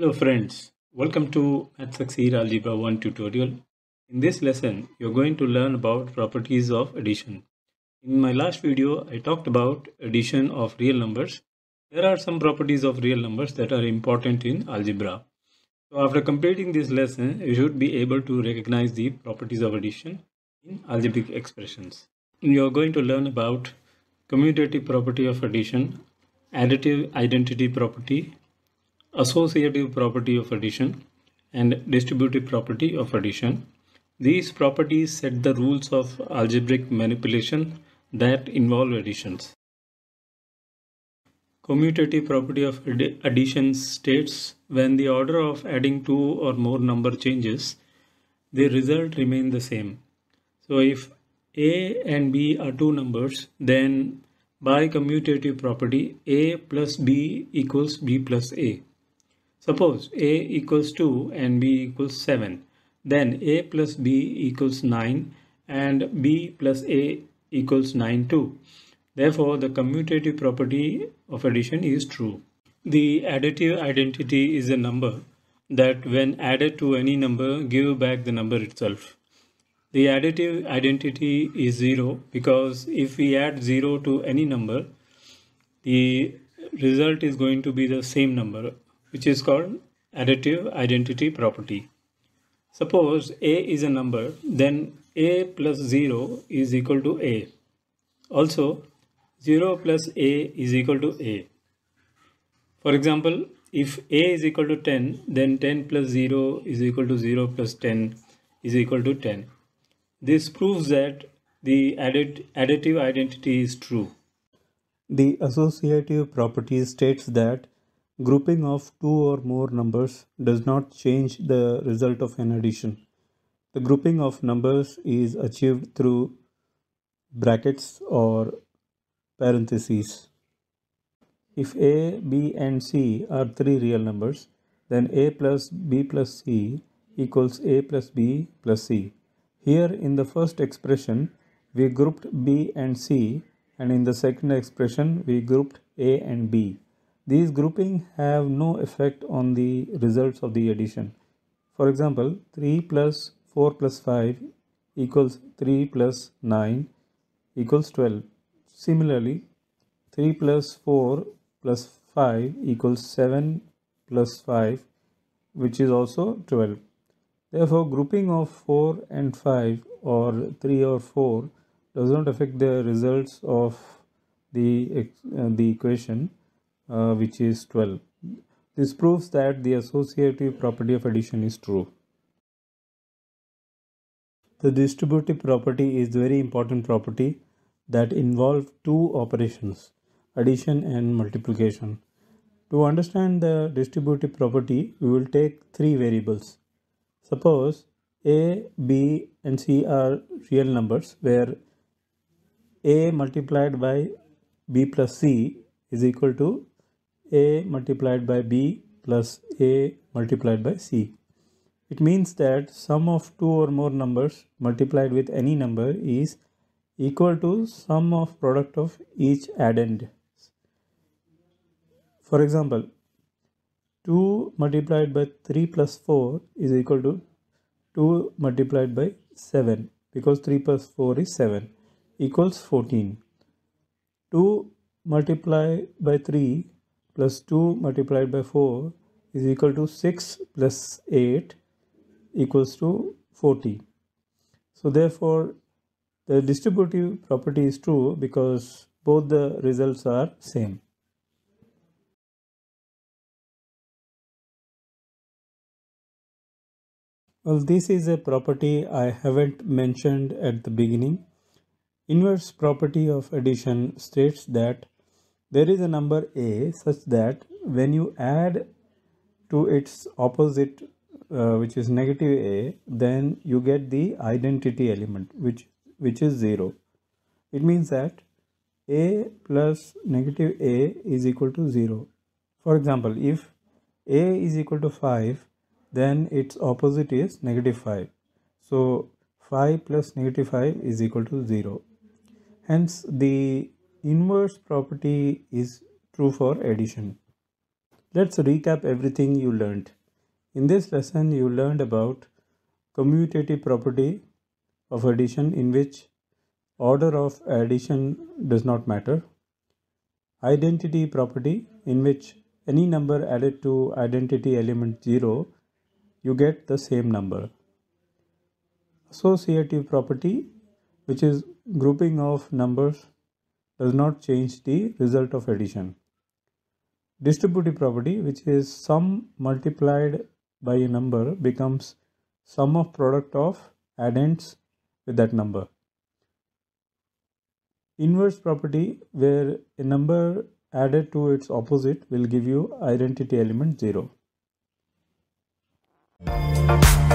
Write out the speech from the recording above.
Hello friends, welcome to Math Succeed Algebra 1 tutorial. In this lesson, you're going to learn about properties of addition. In my last video, I talked about addition of real numbers. There are some properties of real numbers that are important in algebra. So after completing this lesson, you should be able to recognize the properties of addition in algebraic expressions. You're going to learn about commutative property of addition, additive identity property, associative property of addition and distributive property of addition. These properties set the rules of algebraic manipulation that involve additions. Commutative property of addition states when the order of adding two or more number changes, the result remain the same. So if A and B are two numbers, then by commutative property, A plus B equals B plus A. Suppose a equals 2 and b equals 7. Then a plus b equals 9 and b plus a equals 9 too. Therefore, the commutative property of addition is true. The additive identity is a number that when added to any number give back the number itself. The additive identity is 0 because if we add 0 to any number, the result is going to be the same number which is called additive identity property. Suppose A is a number, then A plus 0 is equal to A. Also, 0 plus A is equal to A. For example, if A is equal to 10, then 10 plus 0 is equal to 0 plus 10 is equal to 10. This proves that the added, additive identity is true. The associative property states that grouping of two or more numbers does not change the result of an addition. The grouping of numbers is achieved through brackets or parentheses. If a, b and c are three real numbers, then a plus b plus c equals a plus b plus c. Here in the first expression, we grouped b and c and in the second expression, we grouped a and b. These grouping have no effect on the results of the addition. For example, 3 plus 4 plus 5 equals 3 plus 9 equals 12. Similarly, 3 plus 4 plus 5 equals 7 plus 5 which is also 12. Therefore, grouping of 4 and 5 or 3 or 4 does not affect the results of the, uh, the equation uh, which is 12. This proves that the associative property of addition is true. The distributive property is very important property that involve two operations, addition and multiplication. To understand the distributive property, we will take three variables. Suppose A, B and C are real numbers where A multiplied by B plus C is equal to a multiplied by b plus a multiplied by c. It means that sum of two or more numbers multiplied with any number is equal to sum of product of each addend. For example, 2 multiplied by 3 plus 4 is equal to 2 multiplied by 7 because 3 plus 4 is 7 equals 14. 2 multiplied by 3 plus 2 multiplied by 4 is equal to 6 plus 8 equals to 40. So therefore the distributive property is true because both the results are same. Well, this is a property I haven't mentioned at the beginning. Inverse property of addition states that there is a number a such that when you add to its opposite uh, which is negative a then you get the identity element which which is 0. It means that a plus negative a is equal to 0. For example, if a is equal to 5 then its opposite is negative 5. So 5 plus negative 5 is equal to 0. Hence the inverse property is true for addition. Let's recap everything you learned. In this lesson, you learned about commutative property of addition in which order of addition does not matter. Identity property in which any number added to identity element 0, you get the same number. Associative property which is grouping of numbers does not change the result of addition. Distributive property which is sum multiplied by a number becomes sum of product of addends with that number. Inverse property where a number added to its opposite will give you identity element 0.